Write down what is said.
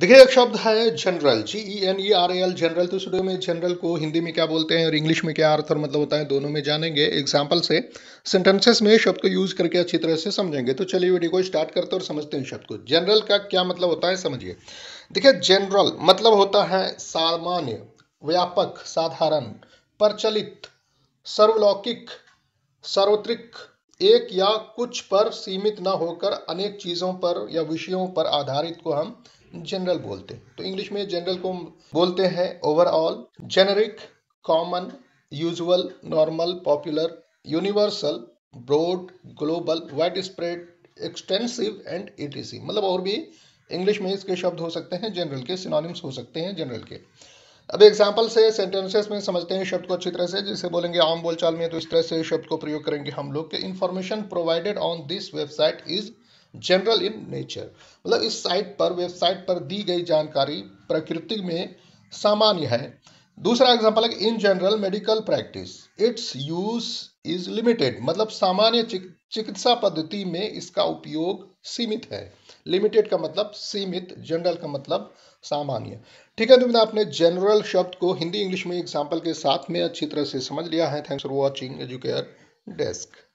देखिए एक शब्द है general G E N E R L general तो शुरू में जनरल को हिंदी में क्या बोलते हैं और इंग्लिश में क्या अर्थ और मतलब होता है दोनों में जानेंगे एग्जाम्पल से सेंटेंसेस में शब्द को यूज करके अच्छी तरह से समझेंगे तो चलिए वीडियो को स्टार्ट करते हैं और समझते हैं शब्द को जनरल का क्या मतलब होता है समझिए देखिए जनरल मतलब होता है सामान्य व्यापक साधारण प्रचलित सर्वलौकिक सार्वत्रिक एक या कुछ पर सीमित न होकर अनेक चीज़ों पर या विषयों पर आधारित को हम जनरल बोलते हैं तो इंग्लिश में जनरल को बोलते हैं overall generic common usual normal popular universal broad global wide spread extensive and etc मतलब और भी इंग्लिश में इसके शब्द हो सकते हैं जनरल के सिनोनिम्स हो सकते हैं जनरल के अब एग्जाम्पल से सेंटेंसेस में समझते हैं शब्द को अच्छी तरह से जिसे बोलेंगे आम बोलचाल में तो इस तरह से शब्द को प्रयोग करेंगे हम लोग के information provided on this website is general in nature मतलब इस साइट पर वेबसाइट पर दी गई जानकारी प्रकृति में सामान्य है दूसरा एग्जाम्पल है in general medical practice its use is limited मतलब सामान्य चिकित्सा पद्धति में इसका उपयोग सीमित है लिमिटेड का मतलब सीमित जनरल का मतलब सामान्य ठीक है तो मैंने आपने जनरल शब्द को हिंदी इंग्लिश में एग्जाम्पल के साथ में अच्छी तरह से समझ लिया है thanks for watching Educare desk